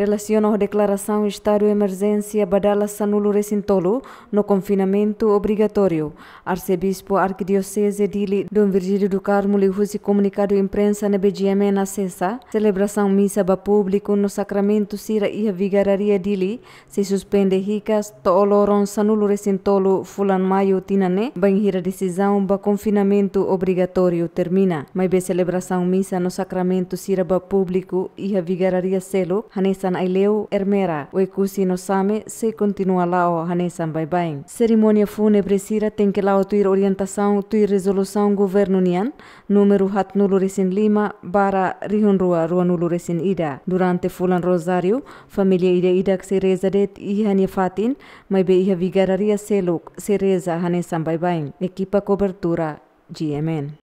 Relaciona a declaração estado de emergência badala sanulo recintolo no confinamento obrigatório. Arcebispo Arquidiocese Dili Dom Virgílio do Carmo lhe comunicado imprensa na BGM na sexta. Celebração missa ba público no sacramento sira e vigararia Dili se suspende ricas tooloron sanulo recintolo fulan maio tinane banhira decisão ba confinamento obrigatório termina. Mas be celebração missa no sacramento sira ba público e a vigararia selo hanessa kan aileu ermera we kusi no same se continua lao hanesan bai bai. Cerimonia fúnebre sira tem que lao tuir orientação tuir resolução governo nian número hat nulo recin lima bara rihun rua rua nulo recin ida. Durante fulan rosário, família ida ida que se reza det iha fatin, mai be iha vigararia seluk se reza hanesan bai bai. Equipa cobertura GMN.